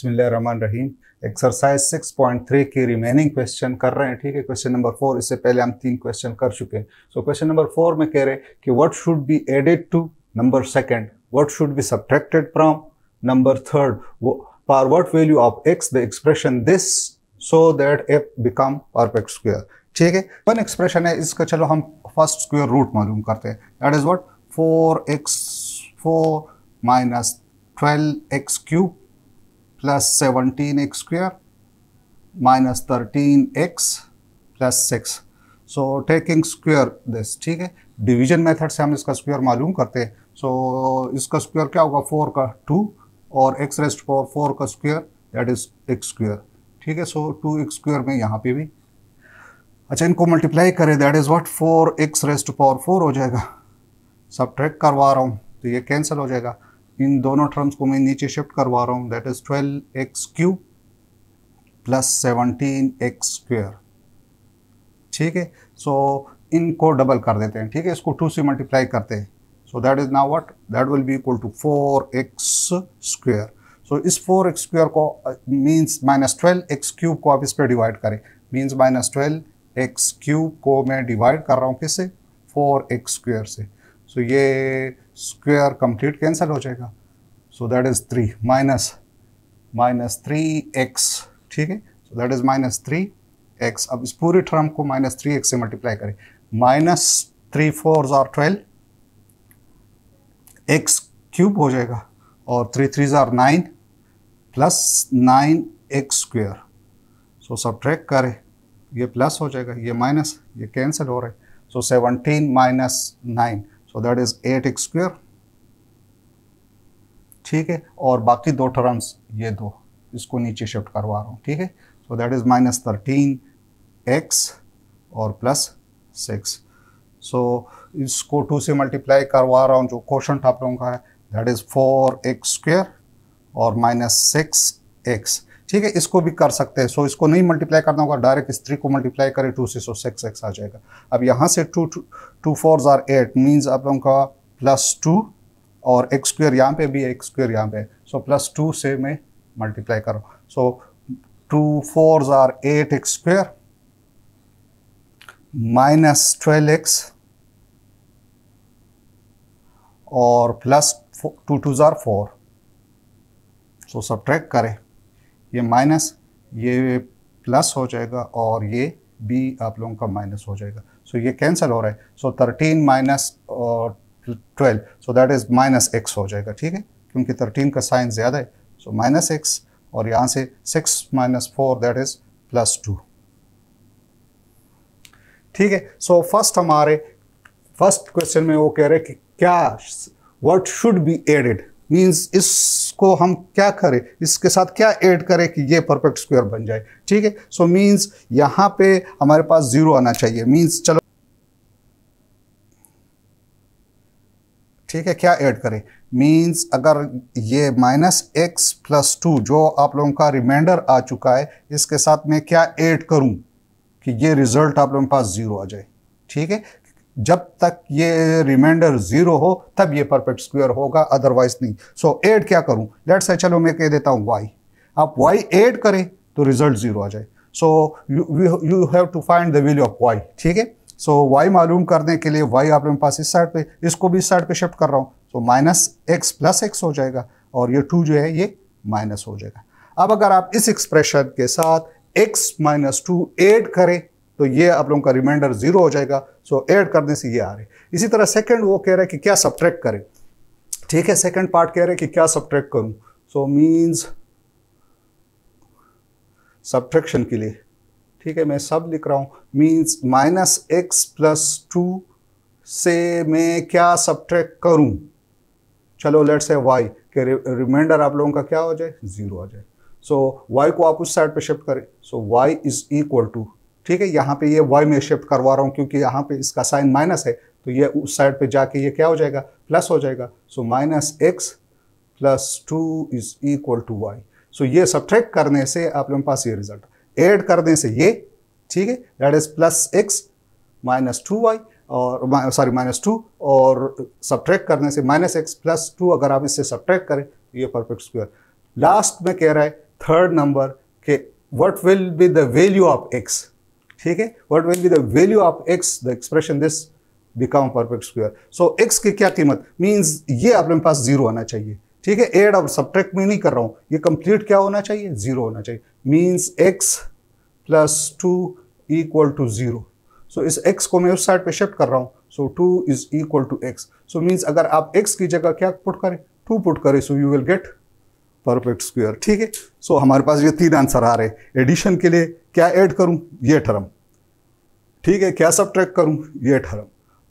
बसमिल्ल रहीम exercise 6.3 की remaining question कर रहे हैं ठीक है क्वेश्चन नंबर फोर इससे पहले हम तीन क्वेश्चन कर चुके हैं सो क्वेश्चन नंबर फोर में कह रहे हैं कि what should be added to number second what should be subtracted from number third for what value of x the expression this so that f become perfect square ठीक है one expression है इसका चलो हम फर्स्ट स्क्वायर रूट मालूम करते हैं that is what four x four minus twelve x cube plus plus 17x minus thirteen x plus six so taking square this ठीक है डिवीजन मेथड से हम इसका स्क्वेयर मालूम करते हैं सो so, इसका स्क्वायर क्या होगा फोर का टू और एक्स रेस्ट पावर फोर का square that is x square ठीक है सो टू एक्स स्क्वायर में यहाँ पे भी अच्छा इनको मल्टीप्लाई करें that is what four x rest power four हो जाएगा सब ट्रैक करवा रहा हूँ तो ये कैंसिल हो जाएगा इन दोनों टर्म्स को मैं नीचे शिफ्ट करवा रहा हूँ that is twelve x cube plus seventeen x square ठीक है सो इनको डबल कर देते हैं ठीक है इसको टू से मल्टीप्लाई करते हैं सो दैट इज़ ना what that will be equal to four x square so इस फोर एक्स स्क्वेयर को means minus twelve x cube को आप इस पर डिवाइड करें means minus twelve x cube को मैं डिवाइड कर रहा हूँ किससे फोर एक्स स्क्वेयर से सो so, ये स्क्वेयर कंप्लीट कैंसिल हो जाएगा so that is three minus minus three x ठीक है so that is minus three x अब इस पूरी टर्म को माइनस थ्री एक्स से मल्टीप्लाई करें minus three four are twelve x cube हो जाएगा और three three are nine plus nine x square so subtract करें ये प्लस हो जाएगा ये माइनस ये कैंसिल हो रहा है so seventeen minus nine so that is eight x square ठीक है और बाकी दो टर्म्स ये दो इसको नीचे शिफ्ट करवा रहा हूँ ठीक है so that is minus thirteen x और प्लस सिक्स सो इसको टू से मल्टीप्लाई करवा रहा हूँ जो क्वेश्चन आप लोगों का है that is four x square और माइनस सिक्स एक्स ठीक है इसको भी कर सकते हैं सो इसको नहीं मल्टीप्लाई करना होगा डायरेक्ट इस थ्री को मल्टीप्लाई करें टू से सो सिक्स एक्स आ जाएगा अब यहाँ से two two four are eight means आप लोगों का प्लस टू और एक्स स्क्वेयर यहाँ पे भी एक्स स्क्वेयर यहाँ पे सो प्लस टू से मैं मल्टीप्लाई करूँ so two four are eight x square minus twelve x और plus two two are four so subtract करें ये माइनस ये प्लस हो जाएगा और ये बी आप लोगों का माइनस हो जाएगा सो so, ये कैंसिल हो रहा है सो थर्टीन माइनस और twelve so that is minus x हो जाएगा ठीक है क्योंकि थर्टीन का साइन ज़्यादा है सो माइनस एक्स और यहाँ से six minus four that is plus two ठीक है सो फर्स्ट हमारे फर्स्ट क्वेश्चन में वो कह रहे हैं कि क्या what should be added means इसको हम क्या करें इसके साथ क्या ऐड करें कि ये परफेक्ट स्क्वायर बन जाए ठीक है सो मीन्स यहाँ पे हमारे पास ज़ीरो आना चाहिए मीन्स चलो ठीक है क्या ऐड करें मीन्स अगर ये माइनस एक्स प्लस टू जो आप लोगों का रिमाइंडर आ चुका है इसके साथ मैं क्या ऐड करूं कि ये रिजल्ट आप लोगों के पास ज़ीरो आ जाए ठीक है जब तक ये रिमाइंडर जीरो हो तब ये परफेक्ट स्क्वायर होगा अदरवाइज नहीं सो so, एड क्या करूं लेट से चलो मैं कह देता हूं वाई आप वाई एड करें तो रिजल्ट जीरो आ जाए so you have to find the value of y ठीक है सो वाई मालूम करने के लिए वाई आप पास इस साइड पे इसको भी इस साइड पे शिफ्ट कर रहा हूँ so minus x plus x हो जाएगा और ये टू जो है ये माइनस हो जाएगा अब अगर आप इस एक्सप्रेशन के साथ एक्स माइनस टू एड करें तो ये आप लोगों का रिमाइंडर जीरो हो जाएगा सो ऐड करने से ये आ रहे इसी तरह सेकंड वो कह रहा है कि क्या सब्ट्रैक्ट करें ठीक है सेकंड पार्ट कह रहे हैं कि क्या सब्ट्रैक्ट करूं सो मीन्स सब्ट्रैक्शन के लिए ठीक है मैं सब लिख रहा हूं means minus x plus two से मैं क्या सब्ट्रैक्ट करूं चलो लेट्स है वाई के रिमाइंडर आप लोगों का क्या हो जाए ज़ीरो आ जाए सो so, वाई को आप उस साइड पे शिफ्ट करें so y is equal to ठीक है यहाँ पे ये वाई में शिफ्ट करवा रहा हूँ क्योंकि यहाँ पे इसका साइन माइनस है तो ये उस साइड पे जाके ये क्या हो जाएगा प्लस हो जाएगा so minus x plus two is equal to y so ये सब्ट्रैक्ट करने से आप लोगों के पास ये रिजल्ट ऐड करने से ये ठीक है that is plus x minus two y और सॉरी माइनस टू और सब्ट्रैक्ट करने से माइनस एक्स प्लस टू अगर आप इससे सब्ट्रैक्ट करें तो ये परफेक्ट स्क्वायर लास्ट में कह रहा है थर्ड नंबर के what will be the value of x ठीक है what will be the value of x the expression this become perfect square so x की क्या कीमत मीन्स ये अपने पास जीरो आना चाहिए ठीक है एड और सब्ट्रैक्ट में नहीं कर रहा हूँ ये कंप्लीट क्या होना चाहिए जीरो होना चाहिए means x plus two equal to zero so इस एक्स को मैं उस साइड पे शिफ्ट कर रहा हूँ so two is equal to x so means अगर आप एक्स की जगह क्या पुट करें टू पुट करें so you will get perfect square ठीक है सो हमारे पास ये तीन आंसर आ रहे हैं एडिशन के लिए क्या ऐड करूं ये ठरम ठीक है क्या सब ट्रैक करूं ये ठरम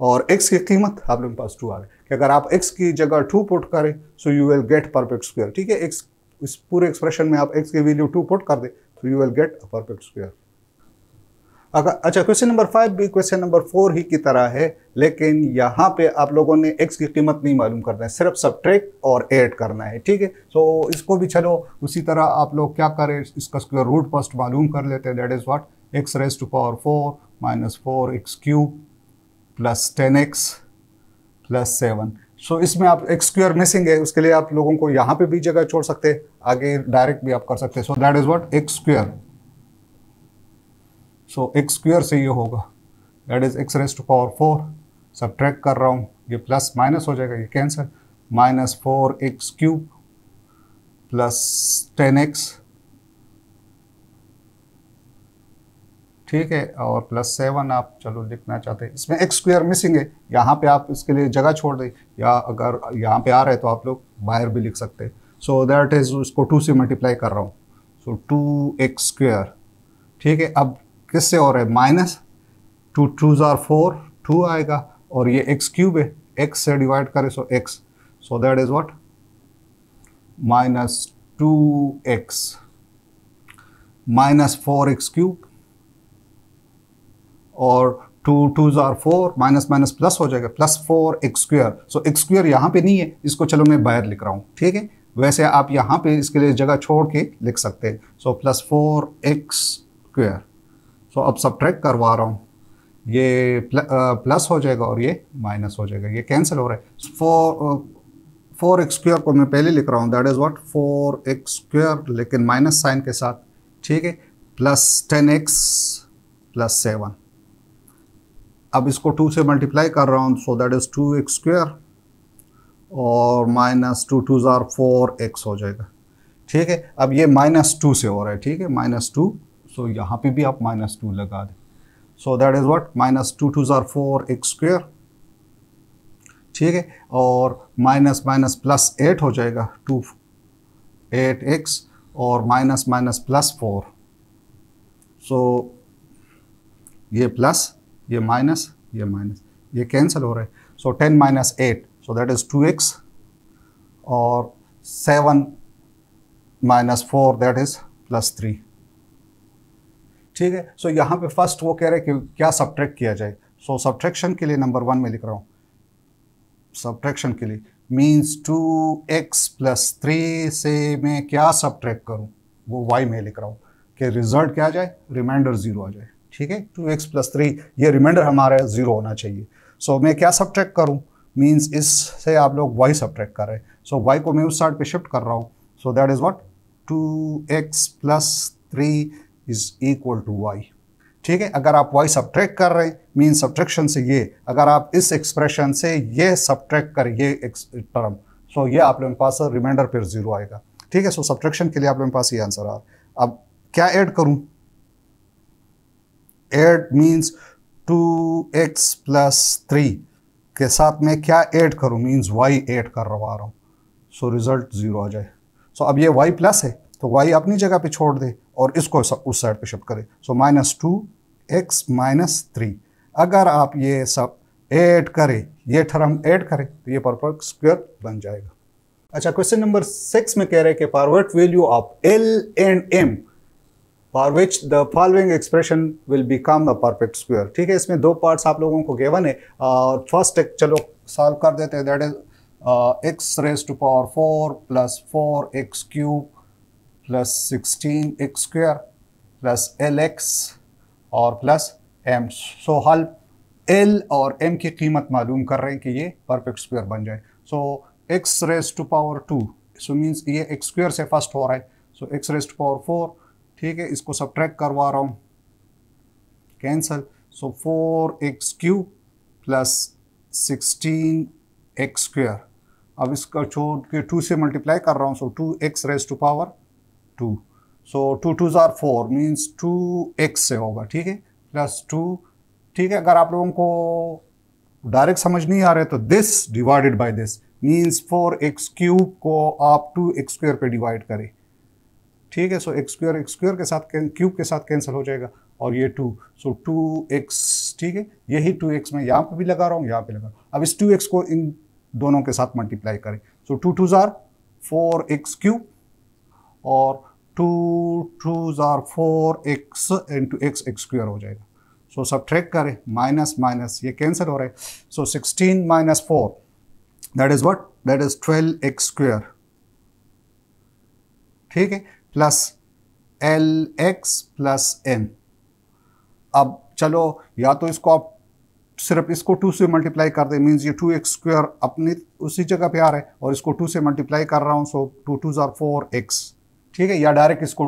और एक्स की कीमत आप लोगों के पास टू आ गई कि अगर आप एक्स की जगह टू पुट करें so you will get perfect square ठीक है एक्स इस पूरे एक्सप्रेशन में आप एक्स की वैल्यू टू पुट कर दें तो you will get a perfect square अगर अच्छा क्वेश्चन नंबर फाइव भी क्वेश्चन नंबर फोर ही की तरह है लेकिन यहाँ पे आप लोगों ने एक्स की कीमत नहीं मालूम करना है सिर्फ ट्रेक और ऐड करना है ठीक है सो इसको भी चलो उसी तरह आप लोग क्या करें इसका स्क्वायर रूट फर्स्ट मालूम कर लेते हैं that is what x raise to power four minus four x cube plus ten x plus seven so इसमें आप एक्स स्क्र मिसिंग है उसके लिए आप लोगों को यहाँ पे भी जगह छोड़ सकते हैं आगे डायरेक्ट भी आप कर सकते हैं so that is what x square so x square से ये होगा that is x raise to power four subtract कर रहा हूँ ये प्लस माइनस हो जाएगा ये cancel minus four x cube plus ten x ठीक है और प्लस सेवन आप चलो लिखना चाहते हैं इसमें एक्स स्क्र मिसिंग है यहाँ पे आप इसके लिए जगह छोड़ दें या अगर यहाँ पे आ रहे हैं तो आप लोग बाहर भी लिख सकते हैं सो दैट इज़ उसको टू से मल्टीप्लाई कर रहा हूँ सो टू एक्स स्क्वेयर ठीक है अब किससे हो रहा है minus two two are four two आएगा और ये एक्स क्यूब है एक्स से डिवाइड करें so x so that is what minus two x minus four x cube और two two are four minus minus plus हो जाएगा plus four x square so x square यहाँ पे नहीं है इसको चलो मैं बाहर लिख रहा हूँ ठीक है वैसे आप यहाँ पे इसके लिए जगह छोड़ के लिख सकते हैं so plus four x square so अब ट्रैक करवा रहा हूँ ये प्ल, आ, प्लस हो जाएगा और ये माइनस हो जाएगा ये कैंसिल हो रहा है फोर फोर एक्स स्क्र को मैं पहले लिख रहा हूँ that is what four x square लेकिन माइनस साइन के साथ ठीक है plus ten x plus seven अब इसको टू से मल्टीप्लाई कर रहा हूँ so that is two x square और minus two two are four x हो जाएगा ठीक है अब ये माइनस टू से हो रहा है ठीक है माइनस टू सो so, यहाँ पे भी आप माइनस टू लगा दें so that is what minus two two are four x square ठीक है और माइनस माइनस प्लस एट हो जाएगा टू एट एक्स और minus minus plus four so ये प्लस ये माइनस ये माइनस ये कैंसिल हो रहा है so ten minus eight so that is two x और seven minus four that is plus three ठीक है सो यहाँ पे फर्स्ट वो कह रहे हैं कि क्या सब्ट्रैक्ट किया जाए सो so, सब्ट्रैक्शन के लिए नंबर वन में लिख रहा हूँ सब्ट्रैक्शन के लिए means two x plus three से मैं क्या सब्ट्रैक्ट करूँ वो वाई में लिख रहा हूँ कि रिजल्ट क्या आ जाए रिमाइंडर ज़ीरो आ जाए ठीक है टू एक्स प्लस थ्री ये रिमाइंडर हमारा ज़ीरो होना चाहिए सो so, मैं क्या सब्ट्रैक्ट करूँ मीन्स इससे आप लोग वाई सब्ट्रैक्ट कर रहे हैं सो so, वाई को मैं उस साइड पे शिफ्ट कर रहा हूँ so that is what two x plus three is equal to y ठीक है अगर आप वाई सब्ट्रैक्ट कर रहे हैं मीन सब्ट्रैक्शन से ये अगर आप इस एक्सप्रेशन से ये सब्ट्रैक्ट कर ये टर्म सो so ये आप लोगों के पास रिमाइंडर पर जीरो आएगा ठीक है सो सब्ट्रैक्शन के लिए आप लोगों के पास ये आंसर आ रहा अब क्या ऐड करूं add means two x plus three के साथ मैं क्या ऐड करूं मीन्स वाई ऐड करवा रहा हूँ सो रिजल्ट ज़ीरो आ जाए सो so अब ये वाई प्लस है तो वाई अपनी जगह पे छोड़ दे और इसको उस साइड पे शिफ्ट करे so minus two x minus three अगर आप ये सब ऐड करें ये थर्म ऐड करें तो ये परफेक्ट स्क्वायर बन जाएगा अच्छा क्वेश्चन नंबर सिक्स में कह रहे हैं कि forward value of l and m for which the following expression will become the perfect square ठीक है इसमें दो पार्ट्स आप लोगों को गेवन है और फर्स्ट एक चलो सॉल्व कर देते हैं that is x raise to power four plus four x cube plus sixteen x square plus l x और प्लस एम सो हल एल और एम की कीमत मालूम कर रहे हैं कि ये परफेक्ट स्क्वेयर बन जाए so x raise to power two so means ये एक्स स्क्वेयर से फर्स्ट हो रहा है so x raise to power four ठीक है इसको सब ट्रैक करवा रहा हूँ cancel so four x cube plus sixteen x square अब इसका छोड़ के टू से मल्टीप्लाई कर रहा हूँ so two x raise to power two so two two are four means two x से होगा ठीक है प्लस टू ठीक है अगर आप लोगों को डायरेक्ट समझ नहीं आ रहे तो this divided by this means four x cube को आप टू एक्स स्क्र पर डिवाइड करें ठीक है so x square x square के साथ क्यूब के साथ कैंसिल हो जाएगा और ये टू सो टू एक्स ठीक है यही टू एक्स मैं यहाँ पर भी लगा रहा हूँ यहाँ पर लगा रहा हूँ अब इस टू एक्स को इन दोनों के साथ मल्टीप्लाई करें so two two are four x cube और two two are four x into x x square हो जाएगा सो सब ट्रैक करें माइनस माइनस ये कैंसिल हो रहे so sixteen minus four that is what that is twelve x square ठीक है plus l x plus n अब चलो या तो इसको आप सिर्फ इसको टू से मल्टीप्लाई कर दें मीन्स ये टू एक्स स्क्वेयर अपनी उसी जगह पे आ रहा है और इसको टू से मल्टीप्लाई कर रहा हूँ so two two are four x ठीक है या डायरेक्ट इसको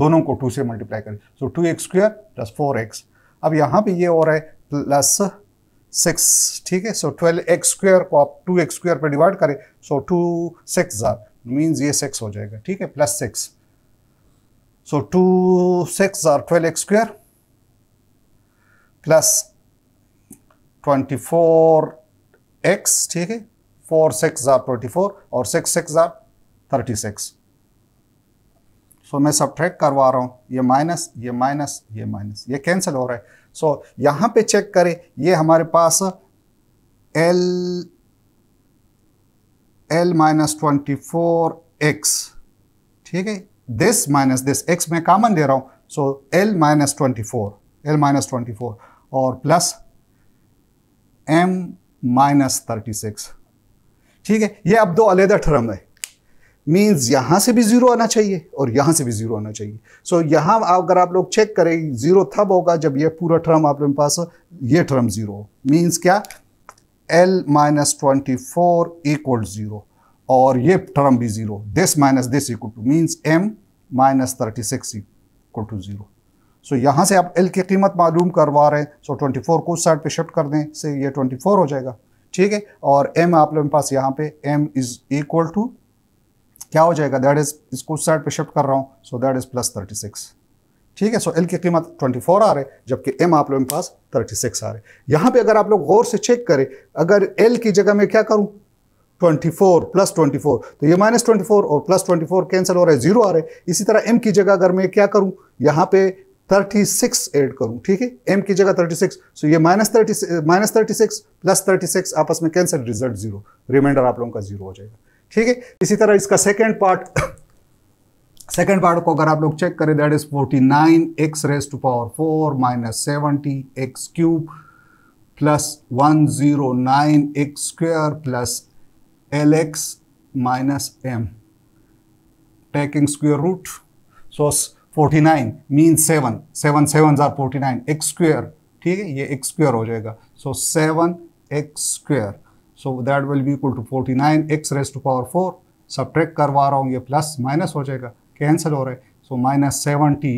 दोनों को टू से मल्टीप्लाई करें so two x square plus four x अब यहाँ पे ये हो रहा है प्लस सिक्स ठीक है सो ट्वेल्व एक्स स्क्वेयर को आप टू एक्स स्क्वेयर पर डिवाइड करें so two six are means ये सिक्स हो जाएगा ठीक है plus six so two six are twelve x square plus twenty four x ठीक है four six are twenty four और six six are thirty six so तो मैं सब करवा रहा हूँ ये माइनस ये माइनस ये माइनस ये कैंसिल हो रहा है सो so, यहाँ पे चेक करें ये हमारे पास l l minus twenty four x ठीक है दिस माइनस दिस एक्स मैं कॉमन दे रहा हूँ so l minus twenty four l minus twenty four और plus m minus thirty six ठीक है ये अब दो अलहदा टर्म है मीन्स यहाँ से भी ज़ीरो आना चाहिए और यहाँ से भी ज़ीरो आना चाहिए सो so, यहाँ अगर आप लोग चेक करें ज़ीरो तब होगा जब ये पूरा टर्म आप लोगों के पास ये टर्म ज़ीरो मीन्स क्या l minus twenty four equal zero और ये टर्म भी zero this minus this equal to means m minus thirty six equal to zero so यहाँ से आप एल की कीमत मालूम करवा रहे हैं सो ट्वेंटी फोर को उस साइड पर शिफ्ट कर दें से ये ट्वेंटी फोर हो जाएगा ठीक है और एम आप लोगों के पास यहाँ पे एम इज़ इक्वल टू क्या हो जाएगा दैट इज इसको उस साइड पर शिफ्ट कर रहा हूँ so that is plus thirty six ठीक है सो एल की कीमत 24 आ रहे जबकि एम आप लोगों के पास 36 आ रहे यहाँ पे अगर आप लोग गौर से चेक करें अगर एल की जगह मैं क्या करूँ 24 प्लस 24 तो ये माइनस 24 और प्लस 24 कैंसिल हो रहा है जीरो आ रहे इसी तरह एम की जगह अगर मैं क्या करूँ यहाँ पे 36 ऐड करूँ ठीक है एम की जगह 36 सो ये minus thirty minus thirty plus thirty आपस में कैंसिल रिजल्ट जीरो रिमाइंडर आप लोगों का जीरो हो जाएगा ठीक है इसी तरह इसका सेकेंड पार्ट सेकेंड पार्ट को अगर आप लोग चेक करें that is forty nine x raise to power four minus seventy x cube plus one zero nine x square plus l x minus m taking square root so forty nine mean seven seven seven are forty nine x square ठीक है ये x square हो जाएगा so seven x square so that will be equal to forty nine x raise to power four subtract करवा रहा हूँ ये plus minus हो जाएगा कैंसिल हो रहा है so minus seventy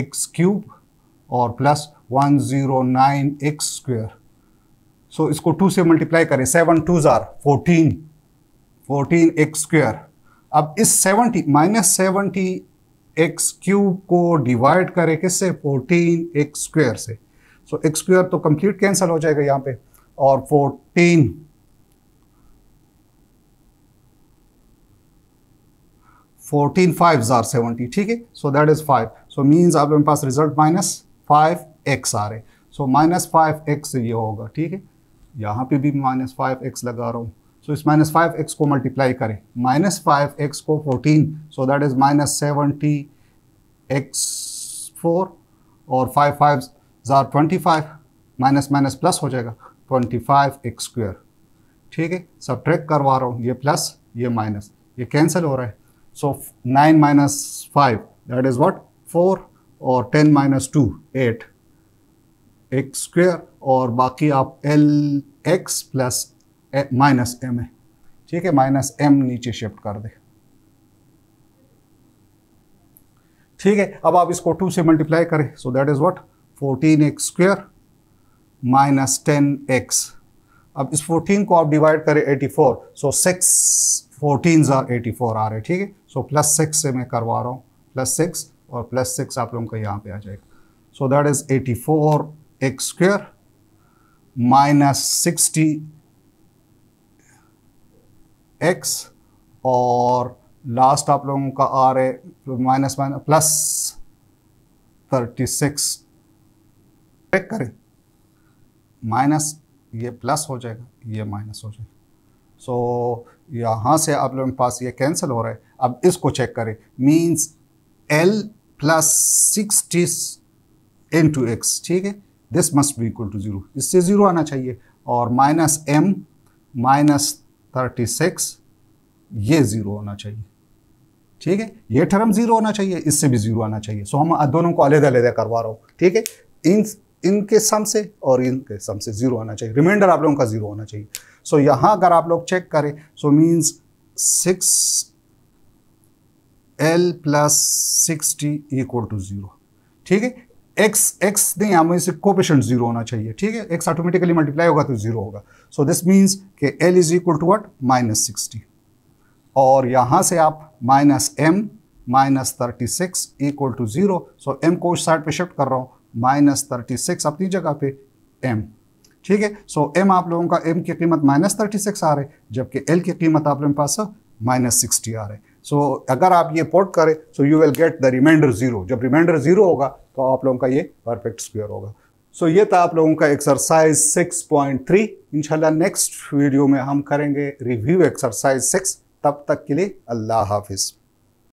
x cube और plus one zero nine x square so इसको टू से मल्टीप्लाई करें सेवन टू ज़ार फोर्टीन फोर्टीन एक्स स्क्वेयर अब इस seventy minus seventy x cube को डिवाइड करें किससे फोर्टीन एक्स स्क्वेयर से सो एक्स स्क्वेयर तो कंप्लीट कैंसिल हो जाएगा यहाँ पे और फोर्टीन फोर्टीन फाइव ज़ार सेवेंटी ठीक है so that is five so means आप लोगों के पास रिजल्ट माइनस फाइव एक्स आ रहे सो माइनस फाइव एक्स ये होगा ठीक है यहाँ पे भी माइनस फाइव एक्स लगा रहा हूँ सो so, इस माइनस फाइव एक्स को मल्टीप्लाई करें माइनस फाइव एक्स को fourteen so that is minus seventy x four और फाइव फाइव ज़ार twenty five minus minus plus हो जाएगा ट्वेंटी फाइव एक्स स्क्वेयर ठीक है सब ट्रैक करवा रहा हूँ ये प्लस ये माइनस ये कैंसिल हो रहा है So 9 minus 5, that is what? 4 और 10 minus two eight x square और बाकी आप L x plus minus M है ठीक है माइनस एम नीचे शिफ्ट कर दे ठीक है अब आप इसको टू से मल्टीप्लाई करें so that is what 14 x square minus ten x अब इस 14 को आप डिवाइड करें 84 सो सिक्स फोर्टीन ज़ार एटी फोर आ रहे ठीक है सो प्लस सिक्स से मैं करवा रहा हूँ प्लस सिक्स और प्लस सिक्स आप लोगों का यहाँ पे आ जाएगा so that is eighty four x square minus sixty x और लास्ट आप लोगों का आ रहे minus minus plus thirty six check करें माइनस ये प्लस हो जाएगा ये माइनस हो जाएगा सो so, यहाँ से आप लोगों के पास ये कैंसिल हो रहा है अब इसको चेक करें means L plus sixty into x ठीक है दिस मस्ट भी इक्वल टू ज़ीरो इससे ज़ीरो आना चाहिए और minus M minus thirty six ये ज़ीरो होना चाहिए ठीक है ये टर्म ज़ीरो होना चाहिए इससे भी ज़ीरो आना चाहिए सो हम दोनों को अलग अलग करवा रहा हूँ ठीक है इन इनके सम से और इनके सम से ज़ीरो आना चाहिए रिमाइंडर आप लोगों का ज़ीरो होना चाहिए सो यहां यहाँ अगर आप लोग चेक करें so means six L plus sixty equal to zero ठीक है एक्स एक्स नहीं हमें इसे कोपेशन जीरो होना चाहिए ठीक है एक्स ऑटोमेटिकली मल्टीप्लाई होगा तो जीरो होगा so this means K L is equal to what minus sixty और यहाँ से आप minus M minus thirty six equal to zero so M को उस साइड पे शिफ्ट कर रहा हूँ माइनस थर्टी सिक्स अपनी जगह पे एम ठीक है सो एम आप लोगों का एम की कीमत माइनस थर्टी सिक्स आ रही है जबकि एल की कीमत आप लोगों के पास माइनस सिक्सटी आ रही सो अगर आप ये पोर्ट करें so you will get the reminder zero जब रिमाइंडर जीरो होगा तो आप लोगों का ये परफेक्ट स्क्वेयर होगा सो so, ये था आप लोगों का एक्सरसाइज 6.3 इंशाल्लाह नेक्स्ट वीडियो में हम करेंगे रिव्यू एक्सरसाइज 6 तब तक के लिए अल्लाह हाफिज़